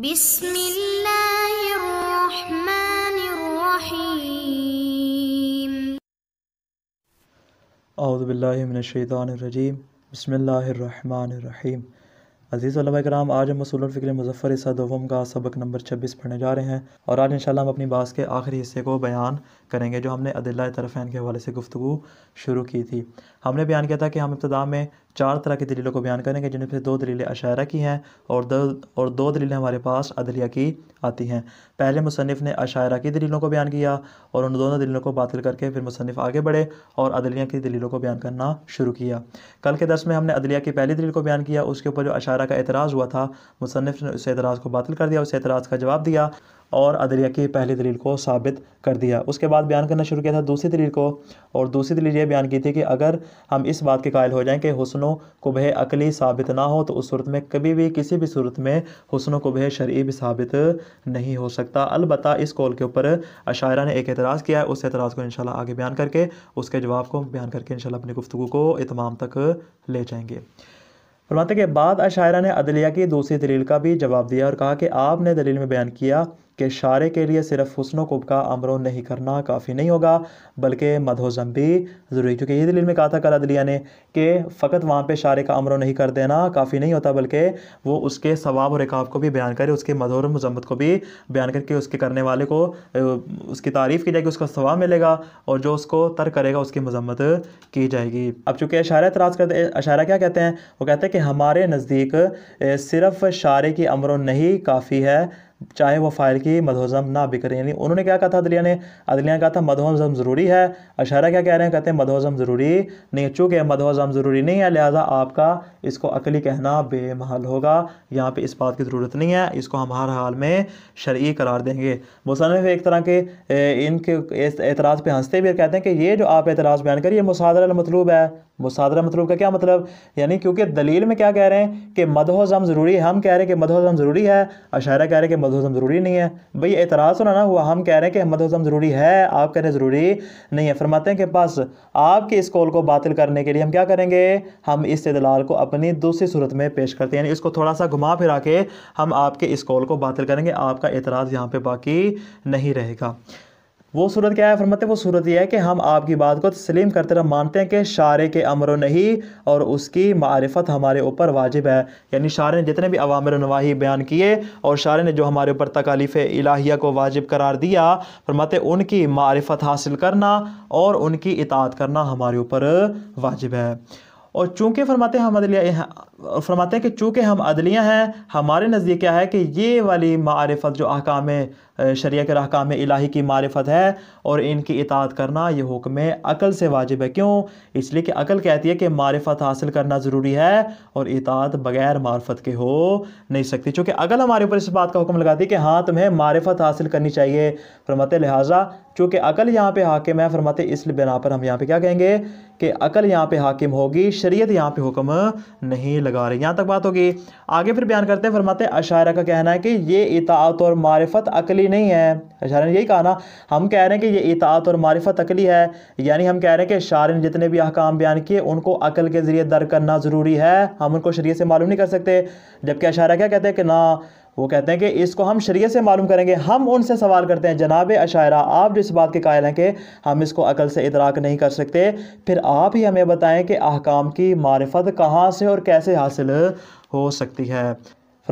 بسم الله الرحمن الرحيم أعوذ بالله من الشيطان الرجيم بسم الله الرحمन الرحيम अजीज़ कराम आज हम मसूल फ़िक्र मुजफ़र हिस्सा दोम का सबक नंबर छब्बीस पढ़ने जा रहे हैं और आज इंशाल्लाह हम अपनी बास के आखिरी हिस्से को बयान करेंगे जो हमने अदिल्ला तरफ़ैन के हवाले से गुफ्तु शुरू की थी हमने बयान किया था कि हम इब्तदा में चार तरह की दलीलों को बयान करेंगे जिनमें से दो दलीलें अशारा की हैं और दो और दो दलीलें हमारे पास अदलिया की आती हैं पहले मुसनफ़ ने अशारा की दलीलों को बयान किया और उन दोनों दलीलों को बातिल करके फिर मुसनफ़ आगे बढ़े और अदलिया की दलीलों को बयान करना शुरू किया कल के दस में हमने अदलिया की पहली दलील को बयान किया उसके ऊपर जो अशारा का एतराज़ हुआ था मुसनफ़ ने उस एतराज़ को बातिल कर दिया उस एतराज़ का जवाब दिया और अदरिया की पहली दलील को साबित कर दिया उसके बाद बयान करना शुरू किया था दूसरी दलील को और दूसरी दलील ये बयान की थी कि अगर हम इस बात के कायल हो जाएं कि को कुबह अकली साबित ना हो तो उस सूरत में कभी भी किसी भी सूरत में हुसन कुबह शर्य शरीब साबित नहीं हो सकता अलबत् इस कॉल के ऊपर अशायरा ने एक एतराज़ किया है उस एतराज़ को इन आगे बयान करके उसके जवाब को बयान करके इन अपनी गुफ्तु को इतमाम तक ले जाएंगे फरमाते के बाद अशायरा ने अदलिया की दूसरी दलील का भी जवाब दिया और कहा कि आपने दलील में बयान किया के शारे के लिए सिर्फ हुसन कुब का अमरों नहीं करना काफ़ी नहीं होगा बल्कि मधोज़म भी ज़रूरी क्योंकि ये दिल में कहा था कल अदलिया ने कि फ़कत वहाँ पर शारे का अमरों नहीं कर देना काफ़ी नहीं होता बल्कि वो उसके सवाब और रिकाव को भी बयान करे उसके मधोर मजम्मत को भी बयान करके उसके करने वाले को उसकी तारीफ़ की जाएगी उसका सवाब मिलेगा और जो उसको तर करेगा उसकी मजम्मत की जाएगी अब चूँकि अशारा तराज करते अशारा क्या कहते हैं वो कहते हैं कि हमारे नज़दीक सिर्फ़ शारे की अमरों नहीं काफ़ी है चाहे वो फ़ाइल की मधोज़म ना भी करें यानी उन्होंने क्या कहा था अदलिया ने अदलिया कहा था मधोज़म ज़रूरी है अशारा क्या कह रहे हैं कहते हैं मधोज़म ज़रूरी नहीं चूँकि मधोज़म ज़रूरी नहीं है लिहाजा आपका इसको अकली कहना बेमहल होगा यहाँ पर इस बात की ज़रूरत नहीं है इसको हम हर हाल में शर्य करार देंगे मुसनफ़ एक तरह के इनके एतराज़ पर हंसते भी कहते हैं कि ये जो आप एतराज़ बयान करिए मुसादर मतलूब है मुसादरा मतलब का क्या मतलब यानी क्योंकि दलील में क्या कह रहे हैं कि मदहोज़म ज़रूरी है हम कह रहे हैं कि मदहोज़म ज़रूरी है अशारा कह रहे हैं कि मदहोज़म ज़रूरी नहीं है भाई एतराज़ तो ना हुआ हम कह रहे हैं कि मदहोज़म ज़रूरी है आप कह रहे हैं ज़रूरी नहीं है फरमाते हैं कि बस आपके इस कॉल को बातिल करने के लिए हम क्या करेंगे हम इस दलाल को अपनी दूसरी सूरत में पेश करते हैं यानी इसको थोड़ा सा घुमा फिरा के हम आपके इस कॉल को बातिल करेंगे आपका एतराज़ यहाँ पर बाकी नहीं रहेगा वो सूरत क्या है फरमाते वो सूरत यह है कि हम आपकी बात को तस्लीम करते रहे मानते हैं कि शारे के अमर नहीं और उसकी मारफत हमारे ऊपर वाजिब है यानी शार ने जितने भी अवामर नवाही बयान किए और शार ने जो हमारे ऊपर तकालीफ़ इलाहिया को वाजिब करार दिया फरमाते उनकी मारफत हासिल करना और उनकी इतात करना हमारे ऊपर वाजिब है और चूँकि फरमाते हम अदलिया फरमाते हैं कि चूँकि हम अदलियाँ हैं हमारे नज़दीक क्या है कि ये वाली मारफत जो अहकाम शरिया के रहकाम इलाही की मारफत है और इनकी इतात करना यह हुक्म अकल से वाजिब है क्यों इसलिए कि अकल कहती है कि मारफत हासिल करना ज़रूरी है और इतात बगैर मारफत के हो नहीं सकती चूँकि अकल हमारे ऊपर इस बात का हुक्म लगाती है कि हाँ तुम्हें मारफत हासिल करनी चाहिए फरमत लिहाजा चूँकि अकल यहाँ पर हाकिम है फरमत इसलिए बिना पर हम यहाँ पर क्या कहेंगे कि अकल यहाँ पर हाकिम होगी शरीय यहाँ पर हुक्म नहीं लगा रही यहाँ तक बात होगी आगे फिर बयान करते हैं फरमाते अशायरा का कहना है कि ये इतात और मारफत अकली अकली नहीं है शार अच्छा, ने यही कहा ना हम कह रहे हैं कि ये इतात और मारिफत अकली है यानी हम कह रहे हैं कि शार ने जितने भी अहकाम बयान किए उनको अकल के ज़रिए दर करना ज़रूरी है हम उनको शरीय से मालूम नहीं कर सकते जबकि अशारा क्या कहते हैं कि ना वो कहते हैं कि इसको हम शरीय से मालूम करेंगे हम उनसे सवाल करते हैं जनाब अशायरा आप जिस बात के कायल हैं कि हम इसको अकल से इतराक नहीं कर सकते फिर आप ही हमें बताएं कि अहकाम की मारफत कहाँ से और कैसे हासिल हो सकती है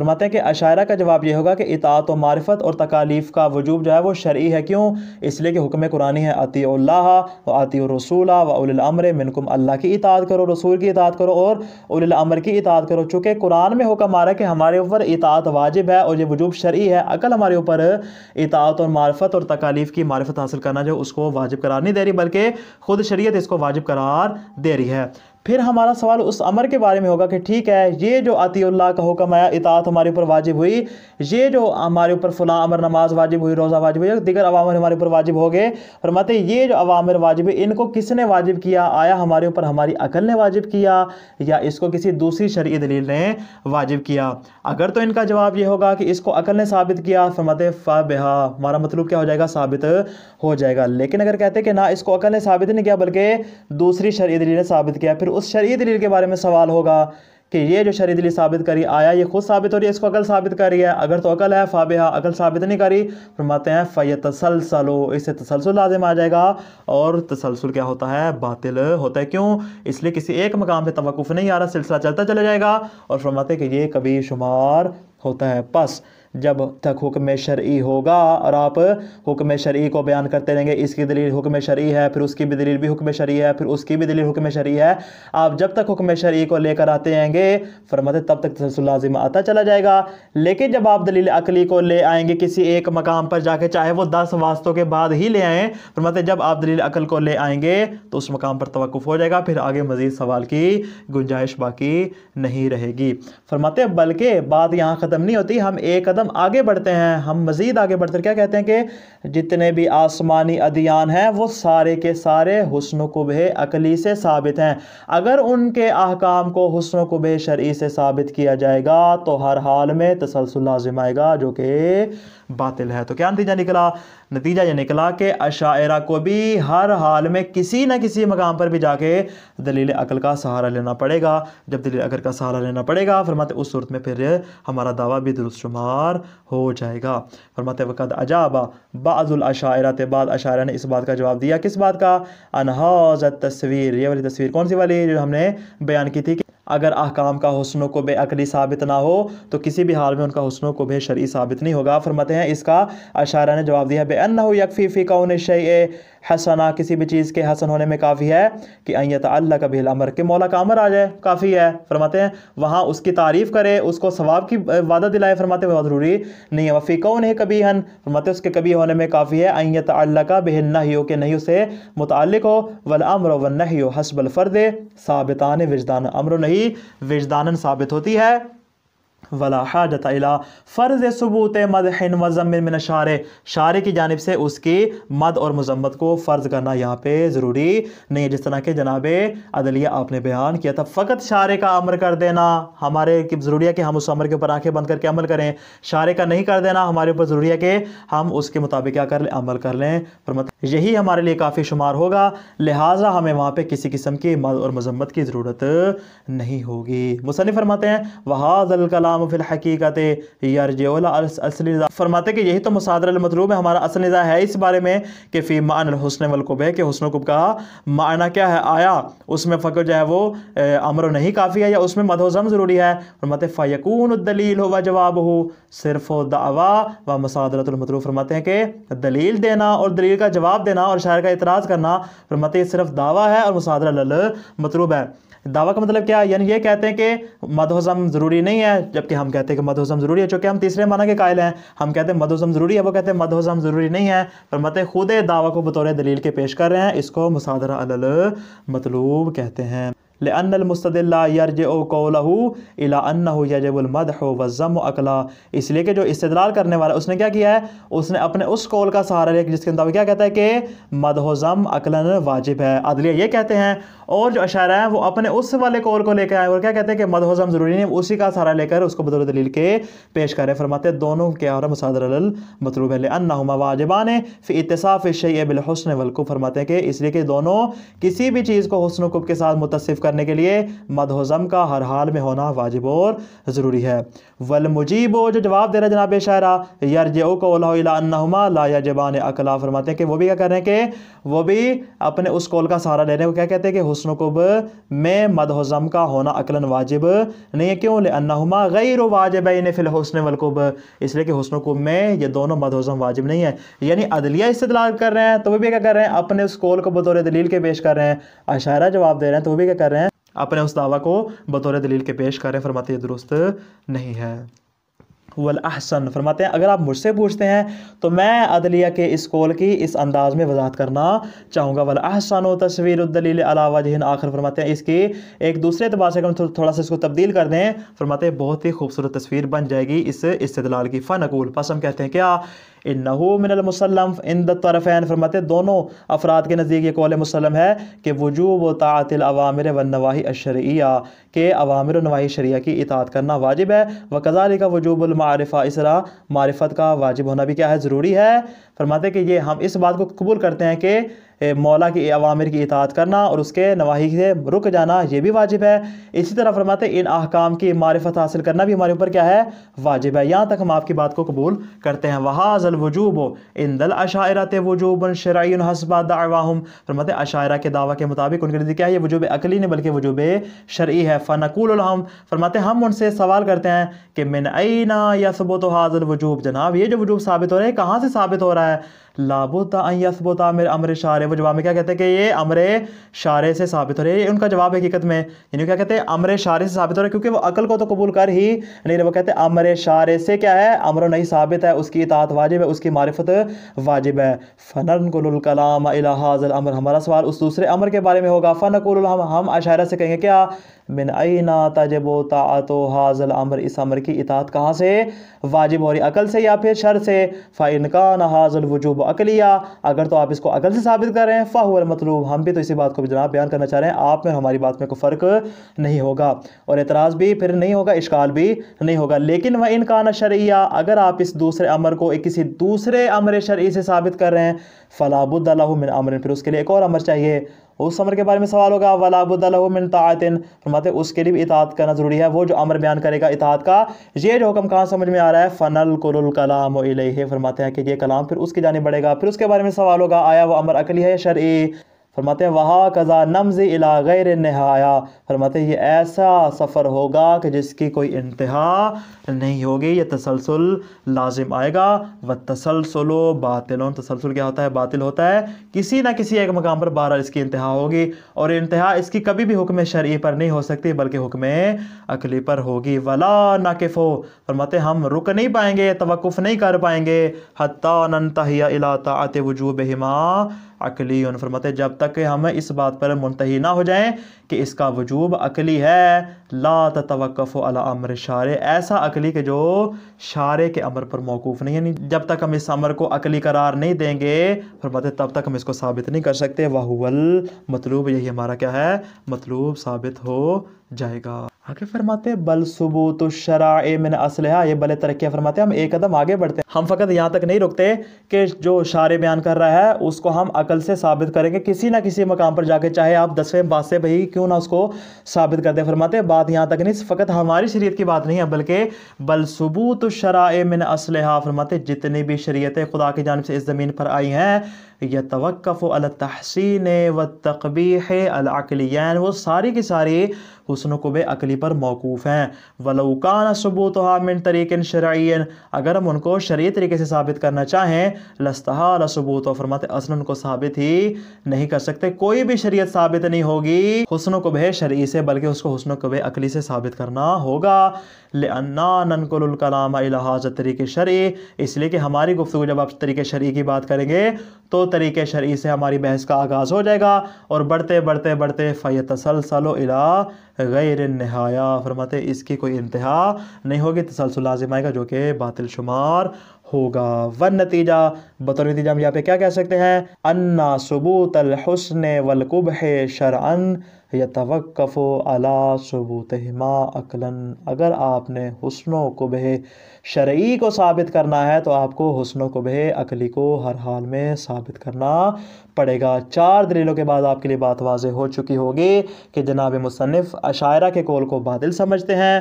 फरमाते हैं कि अशायरा का जवाब यह होगा कि इतात व मारफत और तकालीफ़ का वजूब जो है वो शर्य है क्यों इसलिए कि हुक्म कुरानी है अति व अती रसूला वमर मिनकुम अल्लाह की इतात करो रसूल की इतात करो और उलमर की इतात करो चूँकि कुरान में हुक्म आ रहा है कि हमारे ऊपर इतात वाजिब है और ये वजूब शर्य है अकल हमारे ऊपर इतात और मारफत और तकालीफ़ की मारफत हासिल करना जो उसको वाजिब करार नहीं दे रही बल्कि खुद शरीयत इसको वाजिब करार दे रही है फिर हमारा सवाल उस अमर के बारे में होगा कि ठीक है ये जो अतील्ला का हुक्म आया इतात हमारे ऊपर वाजिब हुई ये जो हमारे ऊपर फला अमर नमाज वाजिब हुई रोज़ा वाजिब हुई दिगर अवामर हमारे ऊपर वाजिब हो गए फरमाते ये जो अवामर वाजिब हुई इनको किसने वाजिब किया आया हमारे ऊपर हमारी अकल ने वाजिब किया या इसको किसी दूसरी शर्य दलील ने वाजिब किया अगर तो इनका जवाब ये होगा कि इसको अकल ने साबित किया फरमाते फ़बहा हमारा मतलब क्या हो जाएगा साबित हो जाएगा लेकिन अगर कहते कि ना इसको अकल ने साबित नहीं किया बल्कि दूसरी शर्य दलील ने साबित किया फिर उस शरीय दलील के बारे में सवाल होगा कि ये जो दलील साबित करी आया ये खुद साबित हो रही है इसको अकल साबित कर रही है अगर तो अकल है फ़ाबेहा अकल साबित नहीं करी फरमाते हैं फ़ैय तसलसलो इससे तसलसल लाजिम आ जाएगा और तसलसल क्या होता है बातिल होता है क्यों इसलिए किसी एक मकाम पर तोकुफ़ नहीं आ रहा सिलसिला चलता चला जाएगा और फरमाते हैं कि ये कभी शुमार होता है बस जब तक हुक्म शर्य होगा और आप हुक्म शर्य को बयान करते रहेंगे इसकी दलील हुक्म शर्य है फिर उसकी भी दलील भी हुक्म शर्य है फिर उसकी भी दलील हुक्म शर्य है आप जब तक हुक्म शर्य को लेकर आते आएंगे फरमाते तब तक तसलसल लाजिम आता चला जाएगा लेकिन जब आप दलील अकली को ले आएंगे किसी एक मकाम पर जाके चाहे वो दस वास्तों के बाद ही ले आएँ फरमाते जब आप दलील अकल को ले आएंगे तो उस मकाम पर तोकुफ़ हो जाएगा फिर आगे मज़ीद सवाल की गुंजाइश बाकी नहीं रहेगी फरमाते बल्कि बात यहाँ ख़त्म नहीं होती हम एक कदम कदम आगे बढ़ते हैं हम मज़ीद आगे हैं क्या कहते हैं कि जितने भी आसमानी अधियान हैं वो सारे के सारे हसन कुबह अकली से साबित हैं अगर उनके अहकाम को हसन कुबह शर्य से साबित किया जाएगा तो हर हाल में तसलसल लाजिम आएगा जो कि बातिल है तो क्या नतीजा निकला नतीजा ये निकला कि अशायरा को भी हर हाल में किसी न किसी मकाम पर भी जाके दलील अकल का सहारा लेना पड़ेगा जब दलील अकल का सहारा लेना पड़ेगा फरमाते उस सूरत में फिर हमारा दावा भी दुरुस्तुमार हो जाएगा फरमाते वक़्त अजाबा बाज़ुल अशायरा बाद अशायरा ने इस बात का जवाब दिया किस बात का अनहाजत तस्वीर ये वाली तस्वीर कौन सी वाली जो हमने बयान की थी अगर अहकाम का हुसनों को बेअली साबित ना हो तो किसी भी हाल में उनका हुसनों को बेशरी साबित नहीं होगा फरमाते हैं इसका अशारा ने जवाब दिया बे अन्ना यकफ़ी फीका शे हसना किसी भी चीज़ के हसन होने में काफ़ी है कि अयत अल्लाह का बिल अमर के मौला का अमर आ जाए काफ़ी है फरमाते हैं वहाँ उसकी तारीफ़ करे उसको स्वाब की वादा दिलाए फरमाते बहुत ज़रूरी नहीं है वफ़ी कौन है कभी हन फरमाते उसके कभी होने में काफ़ी है अयत अल्लाह का बिल ही हो के नहीं उससे मुतल हो वल अमर वन नहीं हो हसबल फ़र्द साबितान वजदान अमर नहीं वजदान साबित होती है वला हाजत अला फ़र्ज़ सबूत मद हिन वज़मिन मिन शार शार की जानब से उसकी मद और मजम्मत को फ़र्ज़ करना यहाँ पे ज़रूरी नहीं है जिस तरह के जनाब अदलिया आपने बयान किया था फ़कत शार का अमर कर देना हमारे ज़रूरी है कि हम उस अमर के ऊपर आंखें बंद करके अमल करें शारे का नहीं कर देना हमारे ऊपर ज़रूरी है कि हम उसके मुताबिक क्या कर लें अमल कर लें पर यही हमारे लिए काफ़ी शुमार होगा लिहाजा हमें वहाँ पे किसी किस्म की मद और मजम्मत की ज़रूरत नहीं होगी मुसनफ़ फरमाते हैं वहादल कलाम फिल हकीकत फरमाते कि यही तो मुसादरमतलूब है हमारा असल निज़ा है इस बारे में कि फ़ी मान हसन वलकुब है कि हसन कुब का माना क्या है आया उसमें फ़कर जो है वो अमर नहीं काफ़ी है या उसमें मदोज़म ज़रूरी है फरमाते फ़यकून दलील हो व जवाब हो सिर्फ दावा व मसादरतमतलूब फरमाते हैं कि दलील देना और दलील का जवाब जवाब देना और शायर का इतराज करना फरमत सिर्फ दावा है और मुसादरा मतलूब है दावा का मतलब क्या है यानी ये कहते हैं कि मदहज़म ज़रूरी नहीं है जबकि हम कहते हैं कि मदहज़म ज़रूरी है चूँकि हम तीसरे माना के कायल हैं हम कहते हैं मदहज़म ज़रूरी है वो कहते हैं मदहज़म ज़रूरी नहीं है पर मत खुद दावा को बतौर दलील के पेश कर रहे हैं इसको मुसादरा मतलूब कहते हैं इसलिए कि जो इस्तेदलाल करने वाला उसने क्या किया है उसने अपने उस कौल का सहारा लिया जिसके अंदर क्या कहता है कि मदहोज़म अकलन वाजिब है अदलिया ये कहते हैं और जो अशारा है वो अपने उस वाले कौल को लेकर आए और क्या कहते हैं कि मदहोज़म ज़रूरी नहीं उसी का सहारा लेकर उसको बदल दलील के पेश करें फरमाते दोनों के और मसादरल मतलूब है ने वाजिबान फ़ी इतसाफ़ शैबिलहसन वलकू फरमाते हैं कि इसलिए कि दोनों किसी भी चीज़ को हसन कुब के साथ मुतसिफ़ कर करने के लिए मदहज़म का हर हाल में होना वाजिब और ज़रूरी है वल मुजीब जो जवाब दे रहा जनाब शायरा यार जे ओ कोल्मा ला जबान अकला फरमाते हैं कि वो भी क्या कर रहे हैं कि वो भी अपने उस कौल का सहारा ले रहे हैं क्या कहते हैं कि हसन कुब में मदहज़म का होना अकलन वाजिब नहीं है क्यों ले लेमा गैर वाजिब फ़िल हसन वलकुब इसलिए कि हसन कुब में ये दोनों मदहज़म वाजिब नहीं है यानी अदलिया इस्तलाल कर रहे हैं तो वो भी क्या कर रहे हैं अपने उस कौल को बतौर दलील के पेश कर रहे हैं अशारा जवाब दे रहे हैं तो वो भी क्या कर रहे हैं अपने उस दावा को बतौर दलील के पेश करें फरमाते दुरुस्त नहीं है वल अहसन फरमाते हैं अगर आप मुझसे पूछते हैं तो मैं अदलिया के इस कौल की इस अंदाज में वजाहत करना चाहूँगा वल अहसन व तस्वीर दलील अलावा जहन आखिर फरमाते हैं इसकी एक दूसरे अतबार से थो, थोड़ा सा इसको तब्दील कर दें फरमाते हैं बहुत ही खूबसूरत तस्वीर बन जाएगी इस इस्तलाल की फ़न अकूल पसम कहते हैं क्या नहू मिनलमसलम इन दरफ़ैन फरमाते दोनों अफराद के नज़दीक ये कौल मुसलम है कि वजूब तातिल अवामिर व नवाही अशरिया के अवामिर नवाही शरिया की इतात करना वाजिब है व कज़ाली का वजूबुलमारफ़ा इसरा मारफत का वाजिब होना भी क्या है ज़रूरी है फरमाते कि ये हम इस बात को कबूल करते हैं कि मौला की अवामिर की इतात करना और उसके नवाही से रुक जाना ये भी वाजिब है इसी तरह फरमाते इन अहकाम की मारफत हासिल करना भी हमारे ऊपर क्या है वाजिब है यहाँ तक हम आपकी बात को कबूल करते हैं वहाजल वजूब इन दल अशात वजूबन शराई हसबा फरमाते अशारा के दावा के मुताबिक उनके लिए क्या है ये वजूब अकली नहीं बल्कि वजूब शर्य है फ़नकूल हम फरमाते हम उनसे सवाल करते हैं कि मिन आई ना या सबो तो हाजल वजूब जनाब ये जो वजूब साबित हो रहे हैं कहाँ से साबित हो रहा है लाबुता यसबुता अमर अमर शारे वो जवाब में क्या कहते हैं कि ये अमर शारे से साबित हो रहे हैं उनका जवाब हकीकत में यानी क्या कहते हैं अमर शारे से साबित हो रहे हैं क्योंकि वो अकल को तो कबूल कर ही नहीं वो कहते हैं अमर शारे से क्या है अमर नहीं साबित है उसकी इतात वाजिब है उसकी मारफत वाजिब है फ़नन कलाम हाजल अमर हमारा सवाल उस दूसरे अमर के बारे में होगा फ़न हम हम अशारा से कहेंगे क्या मिन आईना तजबो तातो हाजल अमर इस अमर की इतात कहाँ से वाजिब हो रही अकल से या फिर शर से फ़ाइन का ना हाजल वजूब अकलिया अगर तो आप इसको अकल से साबित कर रहे हैं फाह मतलूब हम भी तो इसी बात को जनाब बयान करना चाह रहे हैं आप में हमारी बात में कोई फ़र्क नहीं होगा और एतराज़ भी फिर नहीं होगा इश्काल भी नहीं होगा लेकिन वह इनकान शरिया अगर आप इस दूसरे अमर को किसी दूसरे अमर शर्य से साबित कर रहे हैं फ़लाबुद्दमिन अमर फिर उसके लिए एक और अमर चाहिए उस अमर के बारे में सवाल होगा वलाबुदिन तातिन फरमाते उसके लिए भी इतात करना ज़रूरी है वो जो अमर बयान करेगा इतात का ये जो हुक्म कहाँ समझ में आ रहा है फ़नल कुल कलाम फरमाते हैं कि ये कलाम फिर उसकी जानी बढ़ेगा फिर उसके बारे में सवाल होगा आया वो अमर अकली है शर्य फरमाते वहा कज़ा नमज़ इला गैर नहाया फरमाते ये ऐसा सफ़र होगा कि जिसकी कोई इंतहा नहीं होगी यह तसलसल लाजिम आएगा व तसलसलो बातिल तसलसल क्या होता है बातिल होता है किसी ना किसी एक मकाम पर बारह इसकी इंतहा होगी और इंतहा इसकी कभी भी हुक्म शर्य पर नहीं हो सकती बल्कि हुक्म अकली पर होगी वला नाकिफ़ हो फरमाते हम रुक नहीं पाएंगे तवक़ नहीं कर पाएंगे हती इलाता आते वजूब हिमा अकली उन फरमाते जब तक हम इस बात पर मुंतही ना हो जाएं कि इसका वजूब अकली है ला तवक्फ़ अला अमर शार ऐसा अकली के जो शार के अमर पर मौकूफ़ नहीं यानी जब तक हम इस अमर को अकली करार नहीं देंगे फरमाते तब तक हम इसको साबित नहीं कर सकते वाहुल मतलूब यही हमारा क्या है मतलूब साबित हो जाएगा आगे फरमाते बल सबूत तो शरा मिन असलहा ये बल तरक्या फरमाते हम एक कदम आगे बढ़ते हैं हम फ़कत यहाँ तक नहीं रुकते कि जो शार बयान कर रहा है उसको हम अकल से साबित करेंगे किसी ना किसी मकाम पर जाके चाहे आप दसवें से भाई क्यों ना उसको साबित करते फरमाते बात यहाँ तक नहीं फ़कत हमारी शरीय की बात नहीं है बल्कि बल सबू तो शरा मिन असलहा फरमाते जितनी भी शरीय खुदा की जानब से इस ज़मीन पर आई हैं यह तो अल तहसिन व है अलअलियान वो सारी की सारी हुसन को अकली पर मौकूफ़ हैं वलौकान सबूत हामिन तरीक शराइन अगर हम उनको शरीय तरीके से साबित करना चाहें लस्तहा सबूत फरमाते असन उनको साबित ही नहीं कर सकते कोई भी शरीय साबित नहीं होगी हुसन को शरी से बल्कि उसको हुसन को अकली से साबित करना होगा लेनाकलाम अलहाज तरीके शरी इसलिए कि हमारी गुफ्तु जब आप तरीके शरी की बात करेंगे तो तरीके शरी से हमारी बहस का आगाज़ हो जाएगा और बढ़ते बढ़ते बढ़ते फ़ैत तसलसल गैर नहाया फरमाते इसकी कोई इंतहा नहीं होगी तसलसल लाजिम आएगा जो कि बातिल शुमार होगा व नतीजा बतौर नतीजा हम यहाँ पे क्या कह सकते हैं अन्ना सबूत अलहसन वलकुब शरअन यतवक़ अला सबूत हिमा अकलन अगर आपने हसन कुबह शरई को साबित करना है तो आपको हसन कुबह अकली को हर हाल में साबित करना पड़ेगा चार दलीलों के बाद आपके लिए बात वाज हो चुकी होगी कि जनाब मुसनफ़ अशायरा के कौल को बादल समझते हैं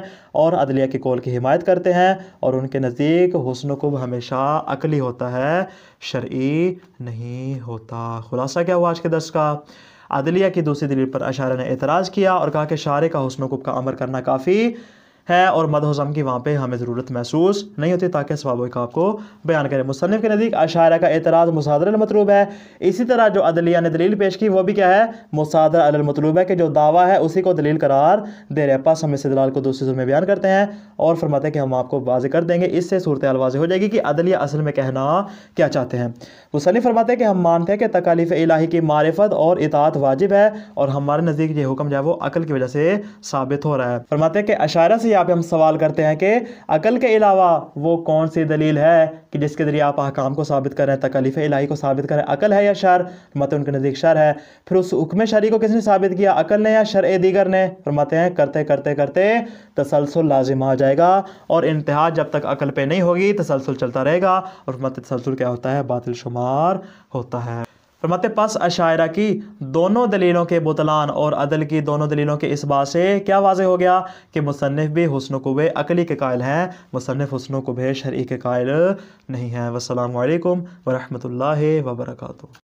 और अदलिया के कौल की हिमायत करते हैं और उनके नज़दीक हसन कुब हमें हमेशा अकली होता है शर्ई नहीं होता खुलासा क्या हुआ आज के दस का अदलिया की दूसरी दलील पर अशारा ने एतराज़ किया और कहा कि शारे का हुसन कुब का अमर करना काफ़ी है और मद हज़म की वहाँ पर हमें ज़रूरत महसूस नहीं होती ताकि सवाब का आपको बयान करें मुसनफ़ के नज़दीक अशार का एतराज़ मुसादर मतलूब है इसी तरह जो अदलिया ने दलील पेश की वो भी क्या है मुसादर मतलूब है कि जो दावा है उसी को दलील करार दे रहे पास हम इस दलाल को दूसरी में बयान करते हैं और फरमाते हैं कि हम आपको वाज कर देंगे इससे सूरत वाजे हो जाएगी कि अदलिया असल में कहना क्या चाहते हैं मुसनफ़ फरमाते हैं कि हम मानते हैं कि तकालीफ़ इलाही की मारफत और इतात वाजिब है और हमारे नज़दीक ये हुक्म जो है वो अकल की वजह से साबित हो रहा है फरमाते हैं कि अशारा से से यहाँ पे हम सवाल करते हैं कि अकल के अलावा वो कौन सी दलील है कि जिसके ज़रिए आप अहकाम को साबित कर रहे हैं तकलीफ़ इलाही को साबित कर रहे हैं अकल है या शर फरमाते उनके नज़दीक शर है फिर उस हुक्म शरी को किसने साबित किया अकल ने या शर ए दीगर ने फरमाते हैं करते करते करते तसलसल लाजिम आ जाएगा और इंतहा जब तक अकल पर नहीं होगी तसलसल चलता रहेगा और फरमाते तसलसल क्या होता है बातिल शुमार होता है फरमाते पस अशायरा की दोनों दलीलों के बुतलान और अदल की दोनों दलीलों के इस बात से क्या वाज हो गया कि मुसनफ़ भी हसन कुब अकली के कायल हैं मुसनफ़ हसन कुब शरी के कायल नहीं हैं वसलम वरहमल वर्का